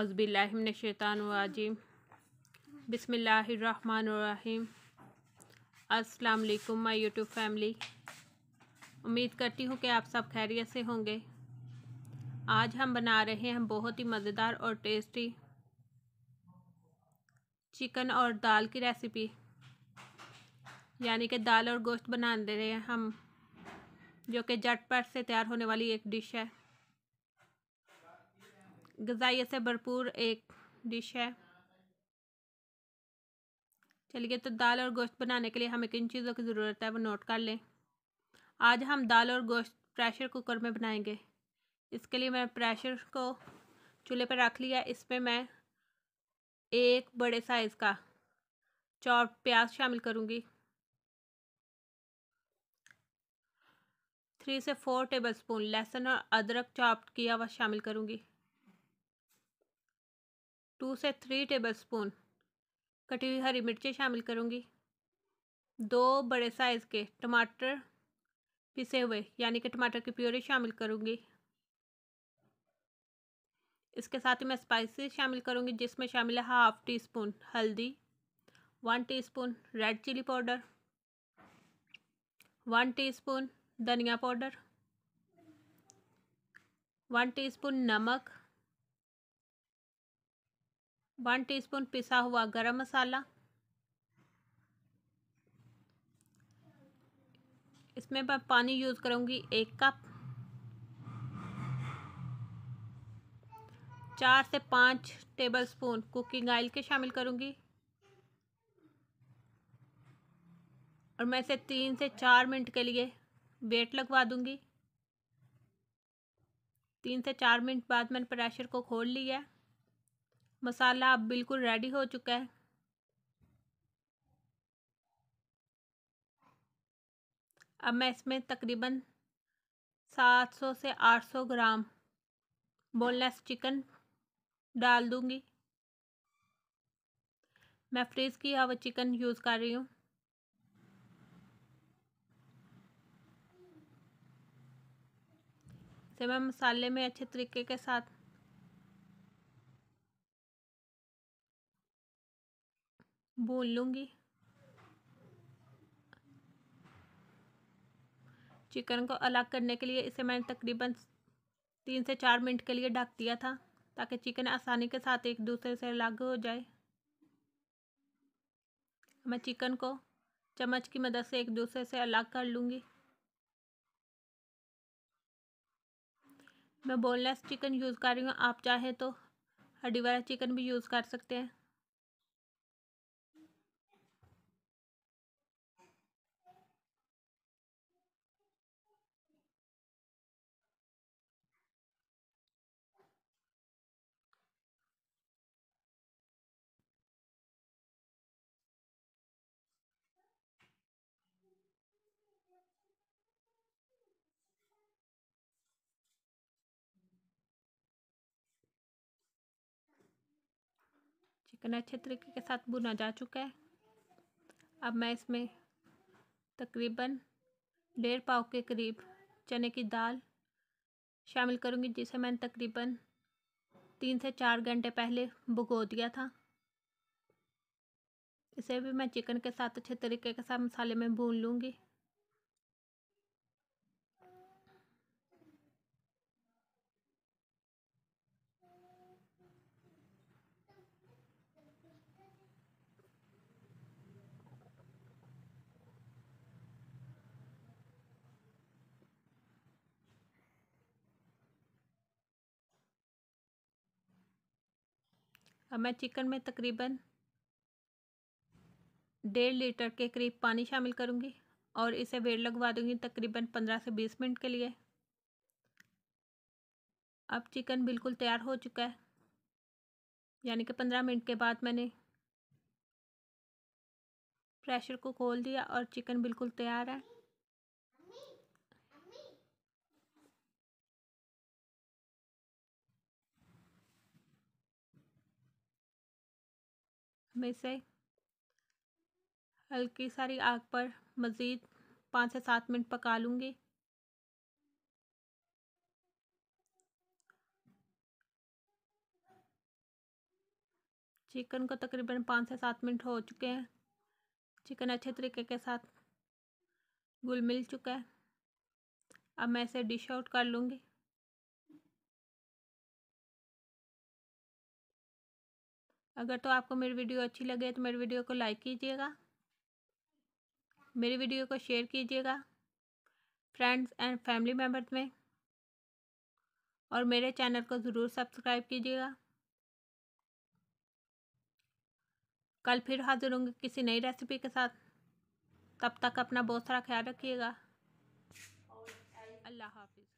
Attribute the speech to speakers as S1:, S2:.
S1: अज़बिल्लाशैतानवाजीम बिसमीम असलकुम my YouTube family उम्मीद करती हूँ कि आप सब खैरियत से होंगे आज हम बना रहे हैं बहुत ही मज़ेदार और टेस्टी चिकन और दाल की रेसिपी यानी कि दाल और गोश्त बना दे रहे हैं हम जो कि जटपट से तैयार होने वाली एक डिश है गजाइत से भरपूर एक डिश है चलिए तो दाल और गोश्त बनाने के लिए हमें किन चीज़ों की ज़रूरत है वो नोट कर लें आज हम दाल और गोश्त प्रेशर कुकर में बनाएंगे इसके लिए मैं प्रेशर को चूल्हे पर रख लिया इसमें मैं एक बड़े साइज़ का चौप प्याज शामिल करूँगी थ्री से फोर टेबल स्पून लहसुन और अदरक चॉप्ड किया हुआ शामिल करूँगी टू से थ्री टेबल स्पून कटी हुई हरी मिर्चें शामिल करूँगी दो बड़े साइज़ के टमाटर पिसे हुए यानी कि टमाटर की प्योरी शामिल करूँगी इसके साथ ही मैं स्पाइसेस शामिल करूँगी जिसमें शामिल है हाफ़ टी स्पून हल्दी one teaspoon red chili powder one teaspoon धनिया पाउडर वन टीस्पून नमक वन टीस्पून पिसा हुआ गरम मसाला इसमें मैं पानी यूज़ करूँगी एक कप चार से पाँच टेबल स्पून कुकिंग ऑयल के शामिल करूँगी और मैं इसे तीन से चार मिनट के लिए वेट लगवा दूँगी तीन से चार मिनट बाद मैंने प्रेशर को खोल लिया मसाला अब बिल्कुल रेडी हो चुका है अब मैं इसमें तकरीबन 700 से 800 ग्राम बोनलेस चिकन डाल दूंगी मैं फ्रीज़ किया हवा चिकन यूज़ कर रही हूँ इसे मैं मसाले में अच्छे तरीके के साथ बोल लूँगी चिकन को अलग करने के लिए इसे मैंने तकरीबन तीन से चार मिनट के लिए ढक दिया था ताकि चिकन आसानी के साथ एक दूसरे से अलग हो जाए मैं चिकन को चम्मच की मदद से एक दूसरे से अलग कर लूँगी मैं बोनलेस चिकन यूज़ कर रही हूँ आप चाहें तो हड्डी वाला चिकन भी यूज़ कर सकते हैं अच्छे तरीके के साथ बुना जा चुका है अब मैं इसमें तकरीबन डेढ़ पाव के करीब चने की दाल शामिल करूँगी जिसे मैंने तकरीबन तीन से चार घंटे पहले भुगो दिया था इसे भी मैं चिकन के साथ अच्छे तरीके के साथ मसाले में भून लूँगी अब मैं चिकन में तकरीबन डेढ़ लीटर के करीब पानी शामिल करूँगी और इसे वेड़ लगवा दूँगी तकरीबन पंद्रह से बीस मिनट के लिए अब चिकन बिल्कुल तैयार हो चुका है यानी कि पंद्रह मिनट के बाद मैंने प्रेशर को खोल दिया और चिकन बिल्कुल तैयार है में से हल्की सारी आग पर मज़ीद पाँच से सात मिनट पका लूँगी चिकन को तकरीबन पाँच से सात मिनट हो चुके हैं चिकन अच्छे तरीके के साथ गुल मिल चुका है अब मैं इसे डिश आउट कर लूँगी अगर तो आपको मेरी वीडियो अच्छी लगे तो मेरी वीडियो को लाइक कीजिएगा मेरी वीडियो को शेयर कीजिएगा फ्रेंड्स एंड फैमिली मेम्बर्स में और मेरे चैनल को ज़रूर सब्सक्राइब कीजिएगा कल फिर हाजिर होंगे किसी नई रेसिपी के साथ तब तक अपना बहुत सारा ख्याल रखिएगा अल्लाह हाफिज़